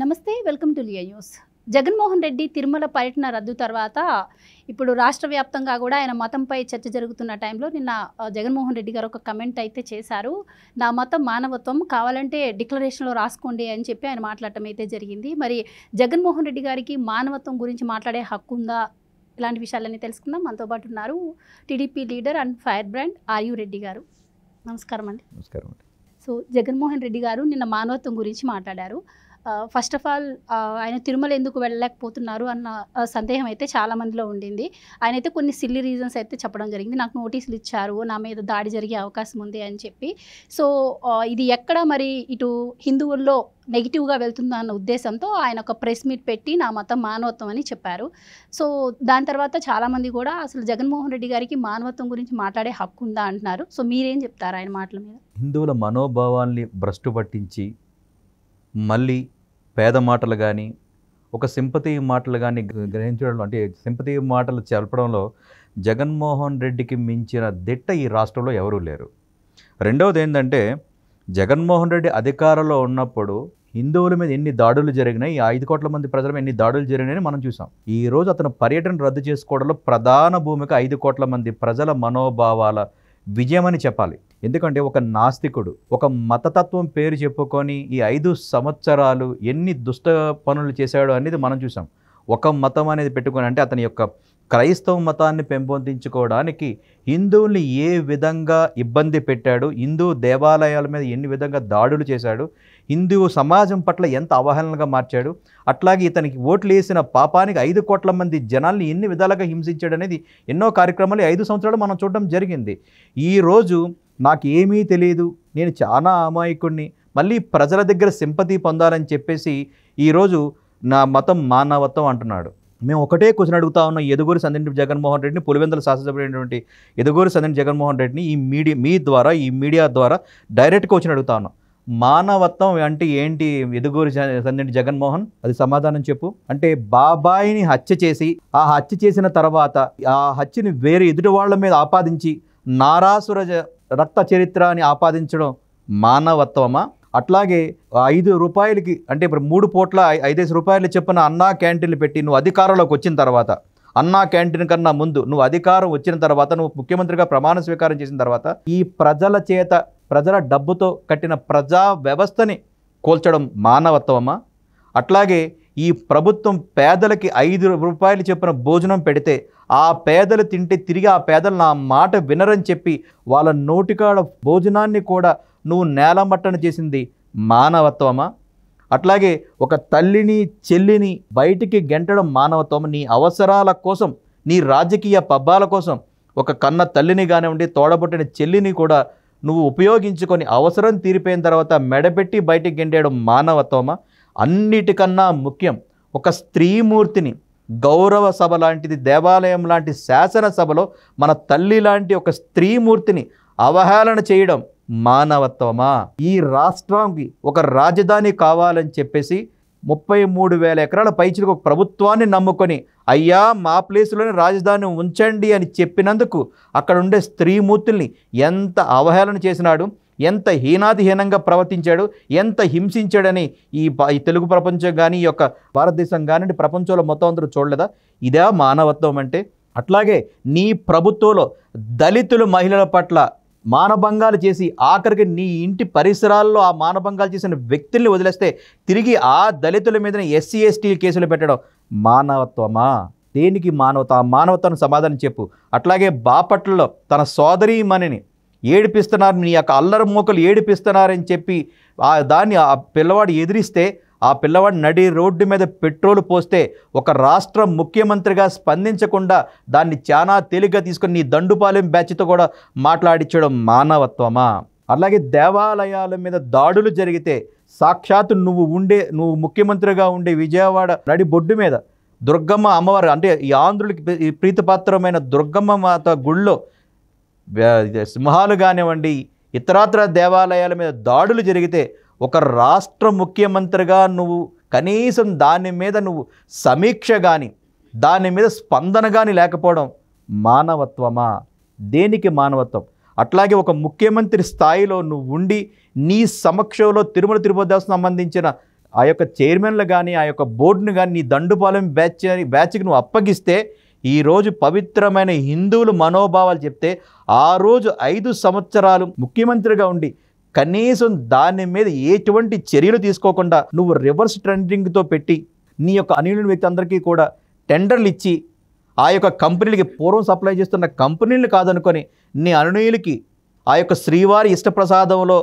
నమస్తే welcome to లియా news Jaganmohan Reddy Tirumala పర్యటన రద్దు తర్వాత ఇప్పుడు రాష్ట్ర వ్యాప్తంగా కూడా ఆయన మతంపై చర్చ జరుగుతున్న టైంలో నిన్న జగన్మోహన్ రెడ్డి గారు ఒక కమెంట్ అయితే చేశారు నా మతం మానవత్వం కావాలంటే డిక్లరేషన్లో రాసుకోండి అని చెప్పి ఆయన మాట్లాడటం అయితే జరిగింది మరి జగన్మోహన్ రెడ్డి గారికి మానవత్వం గురించి మాట్లాడే హక్కు ఉందా ఇలాంటి విషయాలన్నీ తెలుసుకుందాం మనతో పాటు ఉన్నారు TDP leader and fire brand ఆర్యు రెడ్డి గారు నమస్కారం అండి నమస్కారం అండి సో జగన్మోహన్ రెడ్డి గారు నిన్న మానవత్వం గురించి మాట్లాడారు ఫస్ట్ ఆఫ్ ఆల్ ఆయన తిరుమల ఎందుకు వెళ్ళలేకపోతున్నారు అన్న సందేహం అయితే మందిలో ఉండింది ఆయన అయితే కొన్ని సిల్లీ రీజన్స్ అయితే చెప్పడం జరిగింది నాకు నోటీసులు ఇచ్చారు నా మీద దాడి జరిగే అవకాశం ఉంది అని చెప్పి సో ఇది ఎక్కడ మరి ఇటు హిందువుల్లో నెగిటివ్గా వెళ్తుందా అన్న ఉద్దేశంతో ఆయన ఒక ప్రెస్ మీట్ పెట్టి నా మతం మానవత్వం అని చెప్పారు సో దాని తర్వాత చాలామంది కూడా అసలు జగన్మోహన్ రెడ్డి గారికి మానవత్వం గురించి మాట్లాడే హక్కు ఉందా అంటున్నారు సో మీరేం చెప్తారు ఆయన మాటల మీద హిందువుల మనోభావాల్ని భ్రష్టు పట్టించి మళ్ళీ పేద మాటలు కానీ ఒక సింపతి మాటలు కానీ గ్రహించడంలో అంటే సింపతి మాటలు చెప్పడంలో జగన్మోహన్ రెడ్డికి మించిన దిట్ట ఈ రాష్ట్రంలో ఎవరూ లేరు రెండవది ఏంటంటే జగన్మోహన్ రెడ్డి అధికారంలో ఉన్నప్పుడు హిందువుల మీద ఎన్ని దాడులు జరిగినాయి ఈ ఐదు కోట్ల మంది ప్రజల ఎన్ని దాడులు జరిగినాయని మనం చూసాం ఈ రోజు అతను పర్యటన రద్దు చేసుకోవడంలో ప్రధాన భూమిక ఐదు కోట్ల మంది ప్రజల మనోభావాల విజయమని చెప్పాలి ఎందుకంటే ఒక నాస్తికుడు ఒక మతతత్వం పేరు చెప్పుకొని ఈ ఐదు సంవత్సరాలు ఎన్ని దుష్ట పనులు చేశాడో అనేది మనం చూసాం ఒక మతం అనేది పెట్టుకొని అంటే అతని యొక్క క్రైస్తవ మతాన్ని పెంపొందించుకోవడానికి హిందువుల్ని ఏ విధంగా ఇబ్బంది పెట్టాడు హిందూ దేవాలయాల మీద ఎన్ని విధంగా దాడులు చేశాడు హిందూ సమాజం పట్ల ఎంత అవహేళనగా మార్చాడు అట్లాగే ఇతనికి ఓట్లు వేసిన పాపానికి ఐదు కోట్ల మంది జనాల్ని ఎన్ని విధాలుగా హింసించాడు అనేది ఎన్నో కార్యక్రమాలు ఐదు సంవత్సరాలు మనం చూడడం జరిగింది ఈరోజు నాకు ఏమీ తెలియదు నేను చాలా అమాయకుడిని మళ్ళీ ప్రజల దగ్గర సింపతి పొందాలని చెప్పేసి ఈరోజు నా మతం మానవత్వం అంటున్నాడు మేము ఒకటే క్వశ్చన్ అడుగుతా ఉన్నాం ఎదుగురు సందింటి జగన్మోహన్ రెడ్డిని పులివెందుల శాసనసభ్యుడైనటువంటి ఎదుగురు సందింటి జగన్మోహన్ రెడ్డిని ఈ మీడియా మీ ద్వారా ఈ మీడియా ద్వారా డైరెక్ట్ క్వశ్చన్ అడుగుతా ఉన్నాం మానవత్వం అంటే ఏంటి ఎదుగురు సందండి జగన్మోహన్ అది సమాధానం చెప్పు అంటే బాబాయిని హత్య చేసి ఆ హత్య చేసిన తర్వాత ఆ హత్యని వేరే ఎదుటి వాళ్ళ మీద ఆపాదించి నారాసుర రక్త చరిత్రని ఆపాదించడం మానవత్వమా అట్లాగే ఐదు రూపాయలకి అంటే ఇప్పుడు మూడు పూట్ల ఐదేసి రూపాయలు చెప్పిన అన్నా క్యాంటీన్లు పెట్టి నువ్వు అధికారంలోకి వచ్చిన తర్వాత అన్నా క్యాంటీన్ కన్నా ముందు నువ్వు అధికారం వచ్చిన తర్వాత నువ్వు ముఖ్యమంత్రిగా ప్రమాణ స్వీకారం చేసిన తర్వాత ఈ ప్రజల చేత ప్రజల డబ్బుతో కట్టిన ప్రజా వ్యవస్థని కోల్చడం మానవత్వమా అట్లాగే ఈ ప్రభుత్వం పేదలకి ఐదు రూపాయలు చెప్పిన భోజనం పెడితే ఆ పేదలు తింటే తిరిగి ఆ పేదలు నా మాట వినరని చెప్పి వాళ్ళ నోటికాడ భోజనాన్ని కూడా నువ్వు నేలమట్టన చేసింది మానవత్వమా అట్లాగే ఒక తల్లిని చెల్లిని బయటికి గెంటడం మానవత్వం నీ అవసరాల కోసం నీ రాజకీయ పబ్బాల కోసం ఒక కన్న తల్లిని కానివ్వండి తోడబుట్టిన చెల్లిని కూడా నువ్వు ఉపయోగించుకొని అవసరం తీరిపోయిన తర్వాత మెడపెట్టి బయటికి గెంటేయడం మానవత్వమా అన్నిటికన్నా ముఖ్యం ఒక స్త్రీమూర్తిని గౌరవ సభ లాంటిది దేవాలయం లాంటి శాసనసభలో మన తల్లి లాంటి ఒక స్త్రీమూర్తిని అవహేళన చేయడం మానవత్వమా ఈ రాష్ట్రానికి ఒక రాజధాని కావాలని చెప్పేసి ముప్పై మూడు వేల ఎకరాల పైచిలకు ఒక ప్రభుత్వాన్ని నమ్ముకొని అయ్యా మా ప్లేసులోనే రాజధాని ఉంచండి అని చెప్పినందుకు అక్కడ ఉండే స్త్రీమూర్తుల్ని ఎంత అవహేళన చేసినాడు ఎంత హీనాదిహీనంగా ప్రవర్తించాడు ఎంత హింసించాడని ఈ తెలుగు ప్రపంచం కానీ ఈ యొక్క భారతదేశం కానీ ప్రపంచంలో మొత్తం అందరూ చూడలేదా ఇదే మానవత్వం అంటే అట్లాగే నీ ప్రభుత్వంలో దళితులు మహిళల పట్ల మానభంగాలు చేసి ఆఖరికి నీ ఇంటి పరిసరాల్లో ఆ మానభంగాలు చేసిన వ్యక్తుల్ని వదిలేస్తే తిరిగి ఆ దళితుల మీదనే ఎస్సీ ఎస్టీ కేసులు పెట్టడం మానవత్వమా దేనికి మానవత మానవత్వాన్ని సమాధానం చెప్పు అట్లాగే బాపట్లలో తన సోదరీమణిని ఏడిపిస్తున్నారు నీ యొక్క అల్లరి మూకలు ఏడిపిస్తున్నారని చెప్పి ఆ దాన్ని ఆ పిల్లవాడు ఎదిరిస్తే ఆ పిల్లవాడు నడి రోడ్డు మీద పెట్రోల్ పోస్తే ఒక రాష్ట్ర ముఖ్యమంత్రిగా స్పందించకుండా దాన్ని చాలా తేలిగ్గా తీసుకుని నీ దండుపాలెం బ్యాచ్తో కూడా మాట్లాడించడం మానవత్వమా అలాగే దేవాలయాల మీద దాడులు జరిగితే సాక్షాత్తు నువ్వు ఉండే నువ్వు ముఖ్యమంత్రిగా ఉండే విజయవాడ నడి బొడ్డు మీద దుర్గమ్మ అమ్మవారు అంటే ఈ ఆంధ్రులకి ప్రీతిపాత్రమైన దుర్గమ్మ మాత గుళ్ళో సింహాలు కానివ్వండి ఇతరాత్ర దేవాలయాల మీద దాడులు జరిగితే ఒక రాష్ట్ర ముఖ్యమంత్రిగా నువ్వు కనీసం దాని మీద నువ్వు సమీక్ష కానీ దాని మీద స్పందన కానీ లేకపోవడం మానవత్వమా దేనికి మానవత్వం అట్లాగే ఒక ముఖ్యమంత్రి స్థాయిలో నువ్వు ఉండి నీ సమక్షంలో తిరుమల తిరుపతి సంబంధించిన ఆ యొక్క చైర్మన్లు కానీ ఆ యొక్క బోర్డును కానీ నీ దండుపాలెం బ్యాచ్ బ్యాచ్కి నువ్వు అప్పగిస్తే ఈరోజు పవిత్రమైన హిందువులు మనోభావాలు చెప్తే ఆ రోజు ఐదు సంవత్సరాలు ముఖ్యమంత్రిగా ఉండి కనీసం దాని మీద ఎటువంటి చర్యలు తీసుకోకుండా నువ్వు రివర్స్ ట్రెండింగ్తో పెట్టి నీ యొక్క అనియుని వ్యక్తి అందరికీ కూడా టెండర్లు ఇచ్చి ఆ యొక్క కంపెనీలకి పూర్వం సప్లై చేస్తున్న కంపెనీలు కాదనుకొని నీ అనునీయులకి ఆ యొక్క శ్రీవారి ఇష్టప్రసాదంలో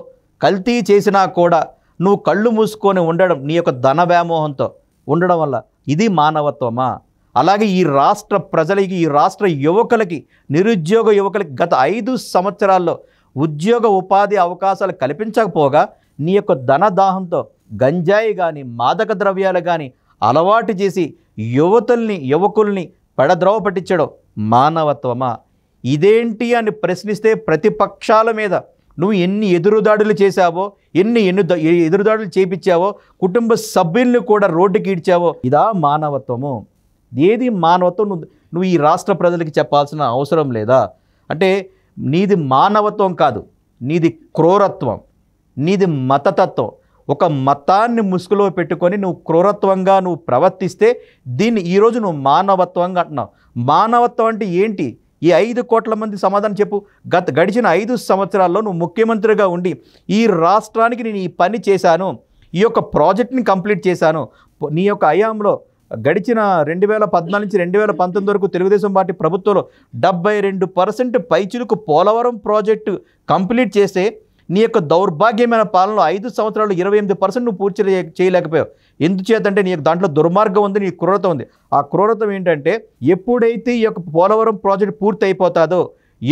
కల్తీ చేసినా కూడా నువ్వు కళ్ళు మూసుకొని ఉండడం నీ యొక్క ధన వ్యామోహంతో ఉండడం వల్ల ఇది మానవత్వమా అలాగే ఈ రాష్ట్ర ప్రజలకి ఈ రాష్ట్ర యువకులకి నిరుద్యోగ యువకులకి గత ఐదు సంవత్సరాల్లో ఉద్యోగ ఉపాధి అవకాశాలు కల్పించకపోగా నీ యొక్క ధనదాహంతో గంజాయి కానీ మాదక ద్రవ్యాలు కానీ అలవాటు చేసి యువతుల్ని యువకుల్ని పెడద్రవ పట్టించడం మానవత్వమా ఇదేంటి అని ప్రశ్నిస్తే ప్రతిపక్షాల మీద నువ్వు ఎన్ని ఎదురుదాడులు చేశావో ఎన్ని ఎన్ని ఎదురుదాడులు చేపించావో కుటుంబ సభ్యుల్ని కూడా రోడ్డుకి ఈడ్చావో ఇదా మానవత్వము ఏది మానవత్వం నువ్వు నువ్వు ఈ రాష్ట్ర ప్రజలకి చెప్పాల్సిన అవసరం లేదా అంటే నీది మానవత్వం కాదు నీది క్రూరత్వం నీది మతతత్వం ఒక మతాన్ని ముసుగులో పెట్టుకొని నువ్వు క్రూరత్వంగా నువ్వు ప్రవర్తిస్తే దీన్ని ఈరోజు నువ్వు మానవత్వంగా అంటున్నావు మానవత్వం అంటే ఏంటి ఈ ఐదు కోట్ల మంది సమాధానం చెప్పు గత గడిచిన ఐదు సంవత్సరాల్లో నువ్వు ముఖ్యమంత్రిగా ఉండి ఈ రాష్ట్రానికి నేను ఈ పని చేశాను ఈ యొక్క ప్రాజెక్ట్ని కంప్లీట్ చేశాను నీ యొక్క అయాంలో గడిచిన రెండు వేల పద్నాలుగు నుంచి రెండు వేల పంతొమ్మిది వరకు తెలుగుదేశం పార్టీ ప్రభుత్వంలో డెబ్బై రెండు పర్సెంట్ పైచులకు పోలవరం ప్రాజెక్టు కంప్లీట్ చేస్తే నీ యొక్క దౌర్భాగ్యమైన పాలనలో ఐదు సంవత్సరాలు ఇరవై ఎనిమిది పర్సెంట్ నువ్వు పూర్తి చేయలేకపోయావు ఎందుచేతంటే నీ దాంట్లో దుర్మార్గం ఉంది నీ క్రూరత ఉంది ఆ క్రూరత ఏంటంటే ఎప్పుడైతే ఈ యొక్క పోలవరం ప్రాజెక్ట్ పూర్తి అయిపోతాదో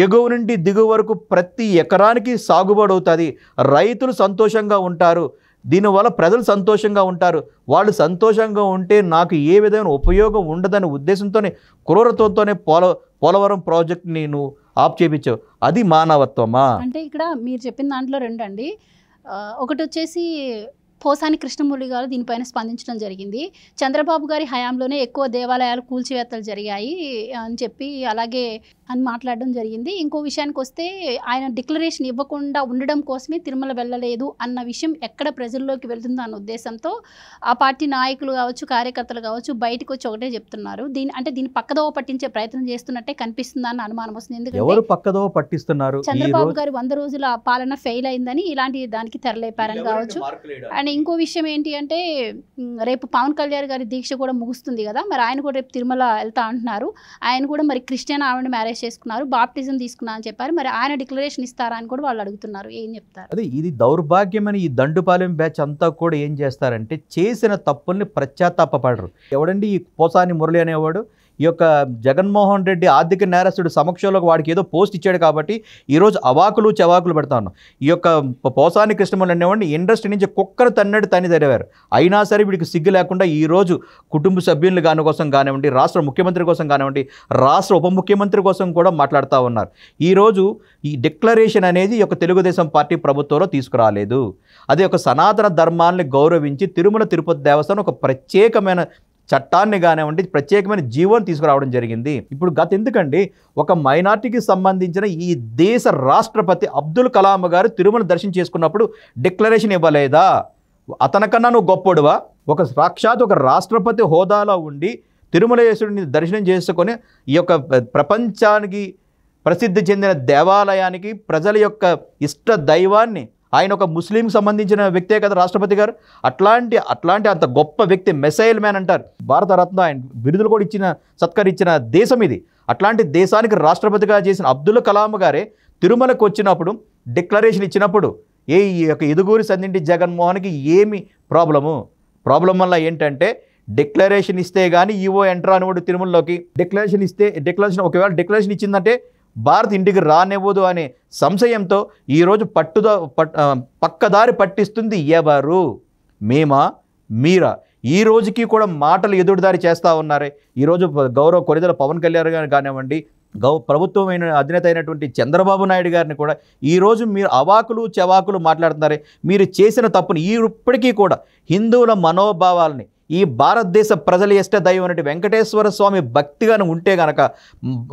ఎగువ నుండి దిగువ వరకు ప్రతి ఎకరానికి సాగుబడి అవుతుంది రైతులు సంతోషంగా ఉంటారు దీనివల్ల ప్రజలు సంతోషంగా ఉంటారు వాళ్ళు సంతోషంగా ఉంటే నాకు ఏ విధమైన ఉపయోగం ఉండదనే ఉద్దేశంతోనే క్రూరత్వంతోనే పోల పోలవరం ప్రాజెక్ట్ నేను ఆప్ చేయించావు అది మానవత్వమా అంటే ఇక్కడ మీరు చెప్పిన దాంట్లో రెండండి ఒకటి వచ్చేసి పోసాని కృష్ణమూర్తి గారు దీనిపైన స్పందించడం జరిగింది చంద్రబాబు గారి హయాంలోనే ఎక్కువ దేవాలయాలు కూల్చివేతలు జరిగాయి అని చెప్పి అలాగే అని మాట్లాడడం జరిగింది ఇంకో విషయానికి వస్తే ఆయన డిక్లరేషన్ ఇవ్వకుండా ఉండడం కోసమే తిరుమల వెళ్ళలేదు అన్న విషయం ఎక్కడ ప్రజల్లోకి వెళ్తుందో అన్న ఉద్దేశంతో ఆ పార్టీ నాయకులు కావచ్చు కార్యకర్తలు కావచ్చు బయటకు వచ్చి ఒకటే చెప్తున్నారు దీని అంటే దీన్ని పక్కదోవ పట్టించే ప్రయత్నం చేస్తున్నట్టే కనిపిస్తుందా అన్న అనుమానం వస్తుంది ఎందుకంటే పట్టిస్తున్నారు చంద్రబాబు గారు వంద రోజుల పాలన ఫెయిల్ అయిందని ఇలాంటి దానికి తెరలేపారని కావచ్చు అండ్ అండ్ ఇంకో విషయం ఏంటి అంటే రేపు పవన్ కళ్యాణ్ గారి దీక్ష కూడా ముగుస్తుంది కదా మరి ఆయన కూడా రేపు తిరుమల వెళ్తా అంటున్నారు ఆయన కూడా మరి క్రిస్టియన్ ఆవిడని మ్యారేజ్ చేసుకున్నారు బాప్టిజం తీసుకున్నా అని చెప్పారు మరి ఆయన డిక్లరేషన్ ఇస్తారా అని కూడా వాళ్ళు అడుగుతున్నారు ఏం చెప్తారు అదే ఇది దౌర్భాగ్యమని ఈ దండుపాలెం బ్యాచ్ అంతా కూడా ఏం చేస్తారంటే చేసిన తప్పుల్ని పశ్చాత్తాపడరు ఎవడండి ఈ పోసాని మురళి అనేవాడు ఈ యొక్క జగన్మోహన్ రెడ్డి ఆర్థిక నేరస్తుడు సమక్షంలో వాడికి ఏదో పోస్ట్ ఇచ్చాడు కాబట్టి ఈరోజు అవాకులు చవాకులు పెడతా ఉన్నాం ఈ యొక్క పోసాని కృష్ణమూర్తి అనేవాడిని ఇండస్ట్రీ నుంచి కుక్కను తన్నడు తని తెరవారు అయినా సరే వీడికి సిగ్గు లేకుండా ఈరోజు కుటుంబ సభ్యులు కాని కోసం కానివ్వండి రాష్ట్ర ముఖ్యమంత్రి కోసం కానివ్వండి రాష్ట్ర ఉప ముఖ్యమంత్రి కోసం కూడా మాట్లాడుతూ ఉన్నారు ఈరోజు ఈ డిక్లరేషన్ అనేది ఒక తెలుగుదేశం పార్టీ ప్రభుత్వంలో తీసుకురాలేదు అదే ఒక సనాతన ధర్మాన్ని గౌరవించి తిరుమల తిరుపతి దేవస్థానం ఒక ప్రత్యేకమైన చట్టాన్ని కానివ్వండి ప్రత్యేకమైన జీవోని తీసుకురావడం జరిగింది ఇప్పుడు గత ఎందుకండి ఒక మైనార్టీకి సంబంధించిన ఈ దేశ రాష్ట్రపతి అబ్దుల్ కలాం గారు తిరుమల దర్శనం చేసుకున్నప్పుడు డిక్లరేషన్ ఇవ్వలేదా అతనికన్నా నువ్వు గొప్పడువా ఒక సాక్షాత్ ఒక రాష్ట్రపతి హోదాలో ఉండి తిరుమలేశ్వరుని దర్శనం చేసుకొని ఈ యొక్క ప్రపంచానికి ప్రసిద్ధి చెందిన దేవాలయానికి ప్రజల యొక్క ఇష్ట దైవాన్ని ఆయన ఒక ముస్లింకి సంబంధించిన వ్యక్తే కదా రాష్ట్రపతి గారు అట్లాంటి అట్లాంటి అంత గొప్ప వ్యక్తి మెసైల్ మ్యాన్ అంటారు భారత రత్న ఆయన బిరుదులు కూడా ఇచ్చిన సత్కరించిన దేశం ఇది అట్లాంటి దేశానికి రాష్ట్రపతిగా చేసిన అబ్దుల్ కలాం గారే తిరుమలకు వచ్చినప్పుడు డిక్లరేషన్ ఇచ్చినప్పుడు ఏ ఈ యొక్క ఎదుగురి సందింటి జగన్మోహన్కి ఏమి ప్రాబ్లము ప్రాబ్లం వల్ల ఏంటంటే డిక్లరేషన్ ఇస్తే కానీ ఈవో ఎంటర్ అనివాడు తిరుమలలోకి డిక్లరేషన్ ఇస్తే డిక్లరేషన్ ఒకవేళ డిక్లరేషన్ ఇచ్చిందంటే భారత్ ఇంటికి రానివ్వదు అనే సంశయంతో ఈరోజు పట్టుదో పక్కదారి పట్టిస్తుంది ఎవరు మేమా మీరా ఈ రోజుకి కూడా మాటలు ఎదుటిదారి చేస్తూ ఉన్నారే ఈరోజు గౌరవ కొరిదల పవన్ కళ్యాణ్ గారు కానివ్వండి గౌ ప్రభుత్వమైన అధినేత అయినటువంటి చంద్రబాబు నాయుడు గారిని కూడా ఈరోజు మీరు అవాకులు చవాకులు మాట్లాడుతున్నారే మీరు చేసిన తప్పుని ఇప్పటికీ కూడా హిందువుల మనోభావాల్ని ఈ భారతదేశ ప్రజల ఇష్ట దైవం వెంకటేశ్వర స్వామి భక్తిగా ఉంటే గనక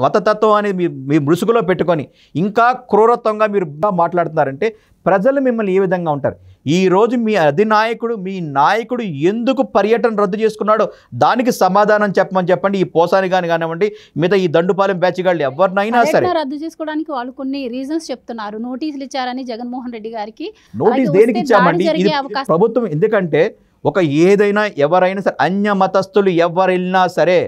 మతతత్వం అనేది మీ మీ మృసుగులో పెట్టుకొని ఇంకా క్రూరత్వంగా మీరు మాట్లాడుతున్నారంటే ప్రజలు మిమ్మల్ని ఏ విధంగా ఉంటారు ఈరోజు మీ అధినాయకుడు మీ నాయకుడు ఎందుకు పర్యటన రద్దు చేసుకున్నాడో దానికి సమాధానం చెప్పమని చెప్పండి ఈ పోసాని కానీ కానివ్వండి మిగతా ఈ దండుపాలెం బ్యాచ్ గాళ్ళు ఎవరినైనా సరే రద్దు చేసుకోవడానికి వాళ్ళు కొన్ని రీజన్స్ చెప్తున్నారు నోటీసులు ఇచ్చారని జగన్మోహన్ రెడ్డి గారికి నోటీస్ దేనికి ఇచ్చామండి ప్రభుత్వం ఎందుకంటే ఒక ఏదైనా ఎవరైనా సరే అన్యమతస్థులు ఎవరైనా సరే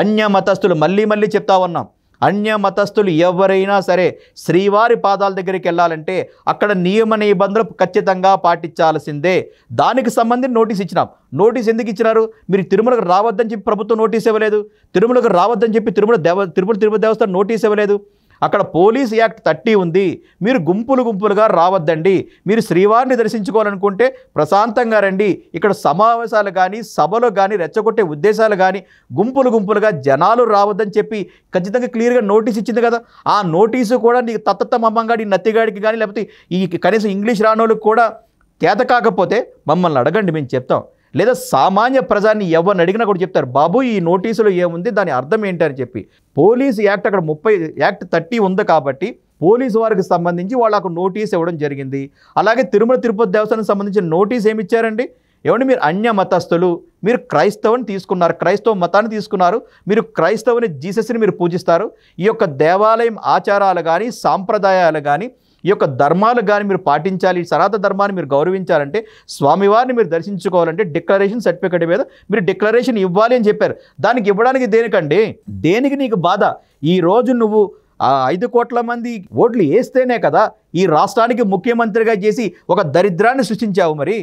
అన్యమతస్థులు మళ్ళీ మళ్ళీ చెప్తా ఉన్నాం అన్యమతస్థులు ఎవరైనా సరే శ్రీవారి పాదాల దగ్గరికి వెళ్ళాలంటే అక్కడ నియమ నిబంధనలు ఖచ్చితంగా పాటించాల్సిందే దానికి సంబంధించి నోటీస్ ఇచ్చినాం నోటీస్ ఎందుకు ఇచ్చినారు మీరు తిరుమలకు రావద్దని చెప్పి ప్రభుత్వం నోటీస్ ఇవ్వలేదు తిరుమలకు రావద్దని చెప్పి తిరుమల దేవ తిరుమల తిరుమల దేవస్థానం నోటీస్ ఇవ్వలేదు అక్కడ పోలీస్ యాక్ట్ థర్టీ ఉంది మీరు గుంపులు గుంపులుగా రావద్దండి మీరు శ్రీవారిని దర్శించుకోవాలనుకుంటే ప్రశాంతంగా రండి ఇక్కడ సమావేశాలు కానీ సభలు కానీ రెచ్చగొట్టే ఉద్దేశాలు కానీ గుంపులు గుంపులుగా జనాలు రావద్దని చెప్పి ఖచ్చితంగా క్లియర్గా నోటీస్ ఇచ్చింది కదా ఆ నోటీసు కూడా నీకు తత్తత్తమ్మంగా నీ నత్తిగాడికి కానీ లేకపోతే ఈ కనీసం ఇంగ్లీష్ రానోళ్ళకి కూడా తేత కాకపోతే మమ్మల్ని అడగండి మేము చెప్తాం లేదా సామాన్య ప్రజాన్ని ఎవరిని అడిగినా కూడా చెప్తారు బాబు ఈ నోటీసులో ఏముంది దాని అర్థం ఏంటి అని చెప్పి పోలీస్ యాక్ట్ అక్కడ ముప్పై యాక్ట్ థర్టీ ఉంది కాబట్టి పోలీసు వారికి సంబంధించి వాళ్ళకు నోటీస్ ఇవ్వడం జరిగింది అలాగే తిరుమల తిరుపతి దేవస్థానం సంబంధించిన నోటీస్ ఏమి ఇచ్చారండి ఏమంటే మీరు అన్య మతస్థులు మీరు క్రైస్తవుని తీసుకున్నారు క్రైస్తవ మతాన్ని తీసుకున్నారు మీరు క్రైస్తవుని జీసస్ని మీరు పూజిస్తారు ఈ యొక్క దేవాలయం ఆచారాలు కానీ సాంప్రదాయాలు కానీ ఈ యొక్క ధర్మాలు కానీ మీరు పాటించాలి సనాతన ధర్మాన్ని మీరు గౌరవించాలంటే స్వామివారిని మీరు దర్శించుకోవాలంటే డిక్లరేషన్ సర్టిఫికేట్ మీద మీరు డిక్లరేషన్ ఇవ్వాలి అని చెప్పారు దానికి ఇవ్వడానికి దేనికండి దేనికి నీకు బాధ ఈరోజు నువ్వు ఐదు కోట్ల మంది ఓట్లు వేస్తేనే కదా ఈ రాష్ట్రానికి ముఖ్యమంత్రిగా చేసి ఒక దరిద్రాన్ని సృష్టించావు మరి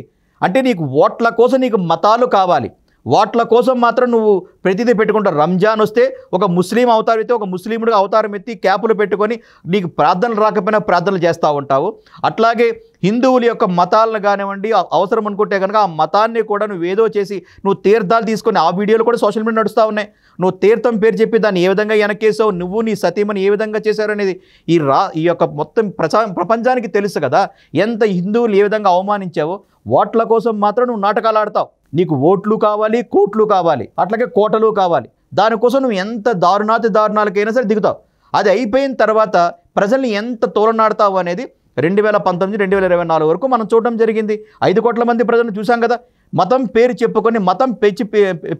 అంటే నీకు ఓట్ల కోసం నీకు మతాలు కావాలి వాట్ల కోసం మాత్రం నువ్వు ప్రతిదీ పెట్టుకుంటావు రంజాన్ వస్తే ఒక ముస్లిం అవతారం అయితే ఒక ముస్లిముడిగా అవతారం ఎత్తి క్యాపులు పెట్టుకొని నీకు ప్రార్థనలు రాకపోయినా ప్రార్థనలు చేస్తూ ఉంటావు అట్లాగే హిందువుల యొక్క మతాలను కానివ్వండి అవసరం అనుకుంటే కనుక ఆ మతాన్ని కూడా నువ్వు ఏదో చేసి నువ్వు తీర్థాలు తీసుకొని ఆ వీడియోలు కూడా సోషల్ మీడియా నడుస్తూ ఉన్నాయి నువ్వు తీర్థం పేరు చెప్పి దాన్ని ఏ విధంగా వెనకేసావు నువ్వు నీ సతీమని ఏ విధంగా చేశారు అనేది ఈ రా ఈ యొక్క మొత్తం ప్రపంచానికి తెలుసు కదా ఎంత హిందువులు ఏ విధంగా అవమానించావో ఓట్ల కోసం మాత్రం నువ్వు నాటకాలు ఆడతావు నీకు ఓట్లు కావాలి కోట్లు కావాలి అట్లాగే కోటలు కావాలి దానికోసం నువ్వు ఎంత దారుణాతి దారుణాలకైనా సరే దిగుతావు అది అయిపోయిన తర్వాత ప్రజల్ని ఎంత తోలనాడతావు అనేది రెండు వేల పంతొమ్మిది రెండు వేల ఇరవై నాలుగు వరకు మనం చూడడం జరిగింది ఐదు కోట్ల మంది ప్రజలను చూసాం కదా మతం పేరు చెప్పుకొని మతం పెంచి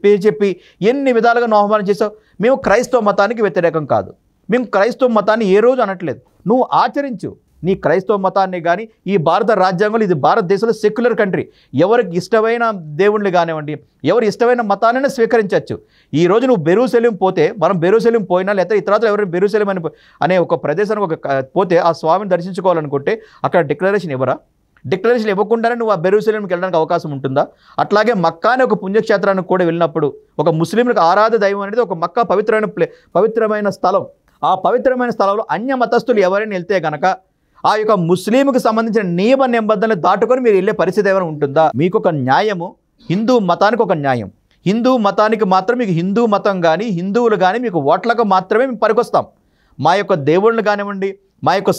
పేరు చెప్పి ఎన్ని విధాలుగా నోహమానం చేసావు మేము క్రైస్తవ మతానికి వ్యతిరేకం కాదు మేము క్రైస్తవ మతాన్ని ఏ రోజు అనట్లేదు నువ్వు ఆచరించు నీ క్రైస్తవ మతాన్ని కానీ ఈ భారత రాజ్యాంగంలో ఇది భారతదేశంలో సెక్యులర్ కంట్రీ ఎవరికి ఇష్టమైన దేవుణ్ణి కానివ్వండి ఎవరు ఇష్టమైన మతాన్ని స్వీకరించవచ్చు ఈ రోజు నువ్వు బెరూసెలిం పోతే మనం బెరూసెలిం పోయినా లేకపోతే ఇతర ఎవరైనా బెరూసెలిం అని అనే ఒక ప్రదేశానికి ఒక పోతే ఆ స్వామిని దర్శించుకోవాలనుకుంటే అక్కడ డిక్లరేషన్ ఇవ్వరా డిక్లరేషన్ ఇవ్వకుండానే నువ్వు ఆ బెరూసెలిమ్కి వెళ్ళడానికి అవకాశం ఉంటుందా అట్లాగే మక్కా అనే ఒక పుణ్యక్షేత్రానికి కూడా వెళ్ళినప్పుడు ఒక ముస్లింలకు ఆరాధ దైవం అనేది ఒక మక్కా పవిత్రమైన ప్లే పవిత్రమైన స్థలం ఆ పవిత్రమైన స్థలంలో అన్య మతస్థులు ఎవరైనా వెళ్తే గనక ఆ యొక్క ముస్లింకు సంబంధించిన నియమ నిబంధనలు దాటుకొని మీరు వెళ్ళే పరిస్థితి ఏమైనా ఉంటుందా మీకు ఒక న్యాయము హిందూ మతానికి ఒక న్యాయం హిందూ మతానికి మాత్రం మీకు హిందూ మతం కానీ హిందువులు కానీ మీకు ఓట్లకు మాత్రమే మేము పనికొస్తాం మా యొక్క దేవుళ్ళు కానివ్వండి మా యొక్క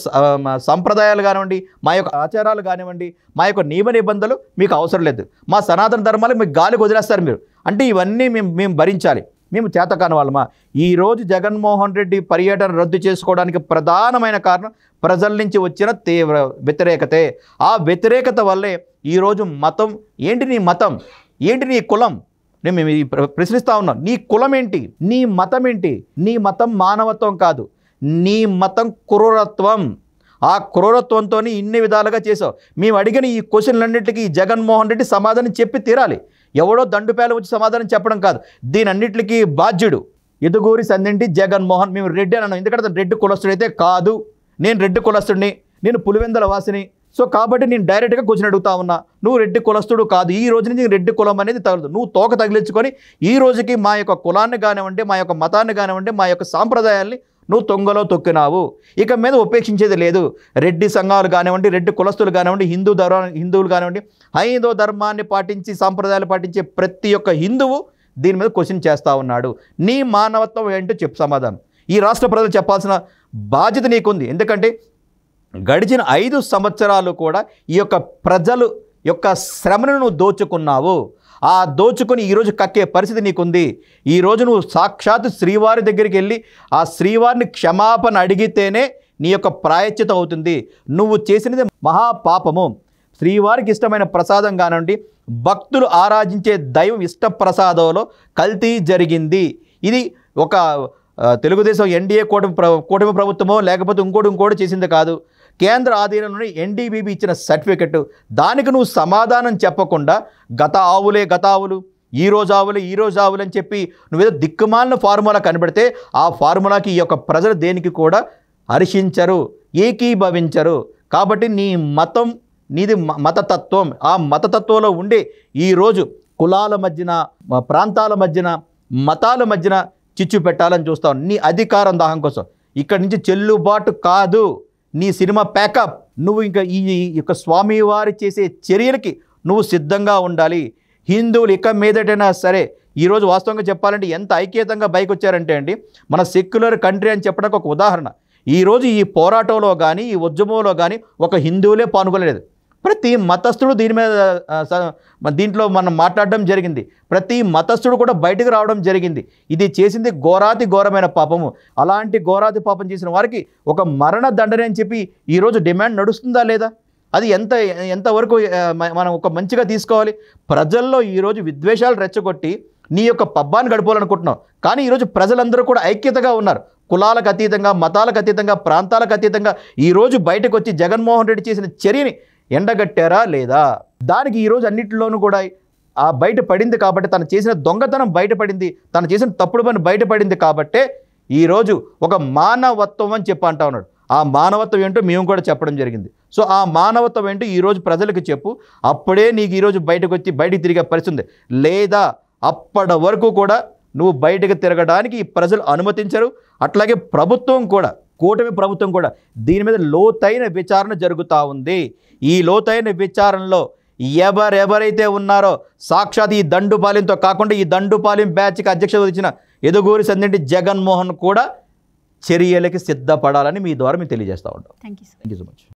సంప్రదాయాలు కానివ్వండి మా యొక్క ఆచారాలు కానివ్వండి మా యొక్క నియమ నిబంధనలు మీకు అవసరం లేదు మా సనాతన ధర్మాలు మీకు గాలికి వదిలేస్తారు మీరు అంటే ఇవన్నీ మేము మేము భరించాలి మేము చేతకాని వాళ్ళమా ఈరోజు జగన్మోహన్ రెడ్డి పర్యటన రద్దు చేసుకోవడానికి ప్రధానమైన కారణం ప్రజల నుంచి వచ్చిన తీవ్ర వ్యతిరేకతే ఆ వ్యతిరేకత వల్లే ఈరోజు మతం ఏంటి నీ మతం ఏంటి నీ కులం నేను మేము ప్రశ్నిస్తూ ఉన్నాం నీ కులం ఏంటి నీ మతం ఏంటి నీ మతం మానవత్వం కాదు నీ మతం క్రూరత్వం ఆ క్రూరత్వంతో ఇన్ని విధాలుగా చేసావు మేము అడిగిన ఈ క్వశ్చన్లన్నింటికి జగన్మోహన్ రెడ్డి సమాధానం చెప్పి తీరాలి ఎవడో దండుపేలు వచ్చి సమాధానం చెప్పడం కాదు దీనన్నిటికీ బాధ్యుడు ఎదుగురి సందింటి జగన్మోహన్ మేము రెడ్డి అని అన్నాం ఎందుకంటే రెడ్డి అయితే కాదు నేను రెడ్డి కులస్తుడిని నేను పులివెందల వాసిని సో కాబట్టి నేను డైరెక్ట్గా కూర్చొని అడుగుతా ఉన్నా నువ్వు రెడ్డి కులస్తుడు కాదు ఈ రోజు నుంచి రెడ్డి కులం అనేది తగలదు నువ్వు తోక తగిలించుకొని ఈ రోజుకి మా యొక్క కులాన్ని కానివ్వండి మా యొక్క మతాన్ని కానివ్వండి మా యొక్క సాంప్రదాయాల్ని నువ్వు తొంగలో తొక్కినావు ఇక మీద ఉపేక్షించేది లేదు రెడ్డి సంఘాలు కానివ్వండి రెడ్డి కులస్తులు కానివ్వండి హిందూ ధర్మ హిందువులు కానివ్వండి హైందో ధర్మాన్ని పాటించి సాంప్రదాయాలు పాటించే ప్రతి ఒక్క హిందువు దీని మీద క్వశ్చన్ చేస్తూ ఉన్నాడు నీ మానవత్వం ఏంటో చెప్పు సమాధానం ఈ రాష్ట్ర ప్రజలు చెప్పాల్సిన బాధ్యత నీకుంది ఎందుకంటే గడిచిన ఐదు సంవత్సరాలు కూడా ఈ యొక్క ప్రజలు యొక్క శ్రమను నువ్వు దోచుకున్నావు ఆ దోచుకొని ఈరోజు కక్కే పరిస్థితి నీకుంది ఈరోజు నువ్వు సాక్షాత్ శ్రీవారి దగ్గరికి వెళ్ళి ఆ శ్రీవారిని క్షమాపణ అడిగితేనే నీ యొక్క ప్రాయశ్చిత అవుతుంది నువ్వు చేసినది మహాపాపము శ్రీవారికి ఇష్టమైన ప్రసాదం కానివ్వండి భక్తులు ఆరాధించే దైవం ఇష్ట ప్రసాదంలో కల్తీ జరిగింది ఇది ఒక తెలుగుదేశం ఎన్డీఏ కూటమి కూటమి ప్రభుత్వమో లేకపోతే ఇంకోటి ఇంకోటి చేసింది కాదు కేంద్ర ఆధీనంలోని ఎన్డీబీబీ ఇచ్చిన సర్టిఫికెట్ దానికి నువ్వు సమాధానం చెప్పకుండా గత ఆవులే గత ఆవులు ఈ రోజు ఆవులు ఈ రోజు ఆవులు అని చెప్పి నువ్వేదో దిక్కుమాలిన ఫార్ములా కనబడితే ఆ ఫార్ములాకి ఈ యొక్క ప్రజలు దేనికి కూడా హర్షించరు ఏకీభవించరు కాబట్టి నీ మతం నీది మతతత్వం ఆ మతతత్వంలో ఉండి ఈరోజు కులాల మధ్యన ప్రాంతాల మధ్యన మతాల మధ్యన చిచ్చు పెట్టాలని చూస్తావు నీ అధికారం దాహం కోసం ఇక్కడి నుంచి చెల్లుబాటు కాదు నీ సినిమా ప్యాకప్ నువ్వు ఇంకా ఈ యొక్క స్వామివారి చేసే చర్యలకి నువ్వు సిద్ధంగా ఉండాలి హిందువులు ఇక మీదటైనా సరే ఈరోజు వాస్తవంగా చెప్పాలంటే ఎంత ఐక్యతంగా బయకు వచ్చారంటే అండి మన సెక్యులర్ కంట్రీ అని చెప్పడానికి ఒక ఉదాహరణ ఈరోజు ఈ పోరాటంలో కానీ ఈ ఉద్యమంలో కానీ ఒక హిందువులే పానుకోలేదు ప్రతి మతస్థుడు దీని మీద దీంట్లో మనం మాట్లాడడం జరిగింది ప్రతి మతస్థుడు కూడా బయటకు రావడం జరిగింది ఇది చేసింది ఘోరాతి ఘోరమైన పాపము అలాంటి ఘోరాతి పాపం చేసిన వారికి ఒక మరణ దండనే అని చెప్పి ఈరోజు డిమాండ్ నడుస్తుందా లేదా అది ఎంత ఎంతవరకు మనం ఒక మంచిగా తీసుకోవాలి ప్రజల్లో ఈరోజు విద్వేషాలు రెచ్చగొట్టి నీ యొక్క పబ్బాన్ని గడపాలనుకుంటున్నావు కానీ ఈరోజు ప్రజలందరూ కూడా ఐక్యతగా ఉన్నారు కులాలకు అతీతంగా మతాలకు అతీతంగా ప్రాంతాలకు అతీతంగా ఈరోజు బయటకు వచ్చి జగన్మోహన్ రెడ్డి చేసిన చర్యని ఎండగట్టారా లేదా దానికి ఈరోజు అన్నింటిలోనూ కూడా ఆ బయట పడింది కాబట్టి తను చేసిన దొంగతనం బయటపడింది తను చేసిన తప్పుడు పని బయటపడింది కాబట్టే ఈరోజు ఒక మానవత్వం అని చెప్పి అంటా ఉన్నాడు ఆ మానవత్వం ఏంటో మేము కూడా చెప్పడం జరిగింది సో ఆ మానవత్వం ఏంటో ఈరోజు ప్రజలకు చెప్పు అప్పుడే నీకు ఈరోజు బయటకు వచ్చి బయటికి తిరిగే పరిస్థితుంది లేదా అప్పటి వరకు కూడా నువ్వు బయటకు తిరగడానికి ప్రజలు అనుమతించరు అట్లాగే ప్రభుత్వం కూడా కూటమి ప్రభుత్వం కూడా దీని మీద లోతైన విచారణ జరుగుతూ ఉంది ఈ లోతైన విచారణలో ఎవరెవరైతే ఉన్నారో సాక్షాత్ ఈ దండుపాలెంతో కాకుండా ఈ దండుపాలెం బ్యాచ్కి అధ్యక్షత వచ్చిన ఎదుగూరి సందింటి జగన్మోహన్ కూడా చర్యలకి సిద్ధపడాలని మీ ద్వారా మేము తెలియజేస్తూ ఉంటాం థ్యాంక్ యూ సో మచ్